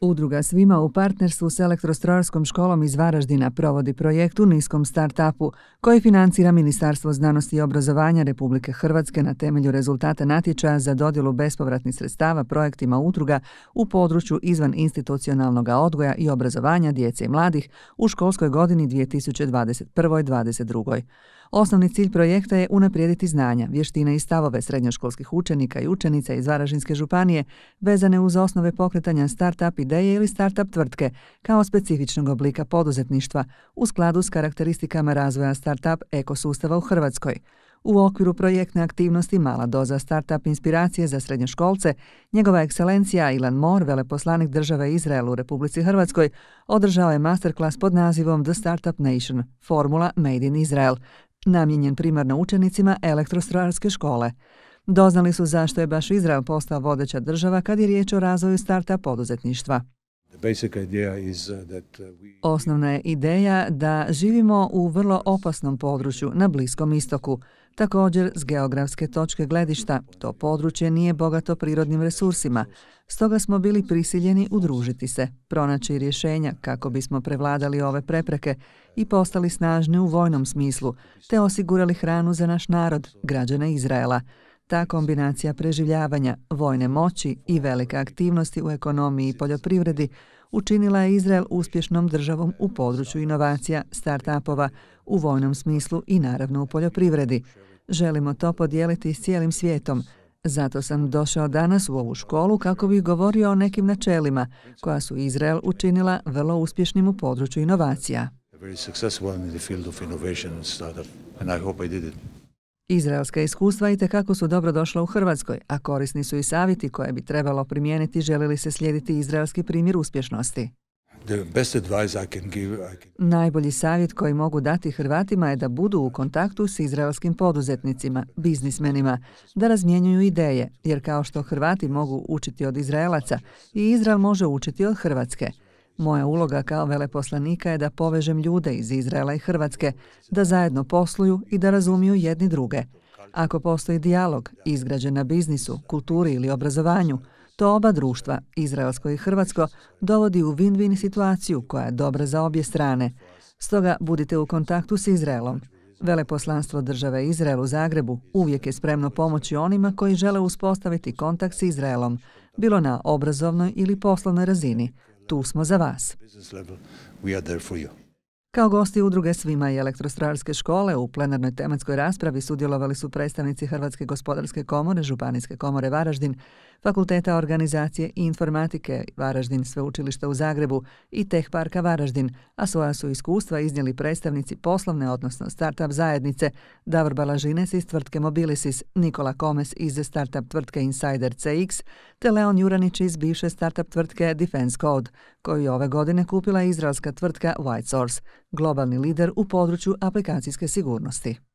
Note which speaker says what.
Speaker 1: Udruga Svima u partnerstvu s elektrostrojarskom školom iz Varaždina provodi projekt u niskom startupu koji financira Ministarstvo znanosti i obrazovanja Republike Hrvatske na temelju rezultata natječaja za dodjelu bespovratnih sredstava projektima udruga u području izvan institucionalnog odgoja i obrazovanja djece i mladih u školskoj godini 2021-2022. Osnovni cilj projekta je unaprijediti znanja, vještine i stavove srednjoškolskih učenika i učenica iz Varaždinske županije vezane uz osnove pokretanja start i ideje ili startup tvrtke kao specifičnog oblika poduzetništva u skladu s karakteristikama razvoja startup ekosustava u Hrvatskoj. U okviru projektne aktivnosti Mala doza startup inspiracije za srednjoškolce, njegova ekscelencija Ilan Mor, veleposlanik države Izrael u Republici Hrvatskoj, održao je masterclass pod nazivom The Startup Nation – Formula Made in Israel, namijenjen primarno učenicima elektrostrojarske škole. Doznali su zašto je baš Izrael postao vodeća država kad je riječ o razvoju starta poduzetništva. Uh, uh, Osnovna je ideja da živimo u vrlo opasnom području na Bliskom istoku. Također, s geografske točke gledišta, to područje nije bogato prirodnim resursima, stoga smo bili prisiljeni udružiti se, pronaći rješenja kako bismo prevladali ove prepreke i postali snažni u vojnom smislu, te osigurali hranu za naš narod, građane Izraela. Ta kombinacija preživljavanja, vojne moći i velike aktivnosti u ekonomiji i poljoprivredi učinila je Izrael uspješnom državom u području inovacija, start-upova, u vojnom smislu i naravno u poljoprivredi. Želimo to podijeliti s cijelim svijetom. Zato sam došao danas u ovu školu kako bih govorio o nekim načelima koja su Izrael učinila vrlo uspješnim u području inovacija. Izraelska iskustva i tekako su dobro došla u Hrvatskoj, a korisni su i savjeti koje bi trebalo primijeniti želili se slijediti izraelski primjer uspješnosti. Najbolji savjet koji mogu dati Hrvatima je da budu u kontaktu s izraelskim poduzetnicima, biznismenima, da razmjenjuju ideje, jer kao što Hrvati mogu učiti od Izraelaca, i Izrael može učiti od Hrvatske – moja uloga kao veleposlanika je da povežem ljude iz Izraela i Hrvatske, da zajedno posluju i da razumiju jedni druge. Ako postoji dijalog izgrađen na biznisu, kulturi ili obrazovanju, to oba društva, izraelsko i hrvatsko, dovodi u win-win situaciju koja je dobra za obje strane. Stoga budite u kontaktu s Izraelom. Veleposlanstvo države Izrael u Zagrebu uvijek je spremno pomoći onima koji žele uspostaviti kontakt s Izraelom, bilo na obrazovnoj ili poslovnoj razini tu smo za vas. Kao gosti udruge Svima i elektrostrarske škole u plenarnoj tematskoj raspravi sudjelovali su predstavnici Hrvatske gospodarske komore, Županijske komore Varaždin, Fakulteta organizacije i informatike Varaždin Sveučilišta u Zagrebu i Teh Parka Varaždin, a svoja su iskustva iznijeli predstavnici poslovne, odnosno startup zajednice, Davor Balažines iz tvrtke Mobilisis, Nikola Komes iz startup tvrtke Insider CX, te Leon Juranić iz bivše startup tvrtke Defense Code, koju je ove godine kupila izraelska tvrtka White Source globalni lider u području aplikacijske sigurnosti.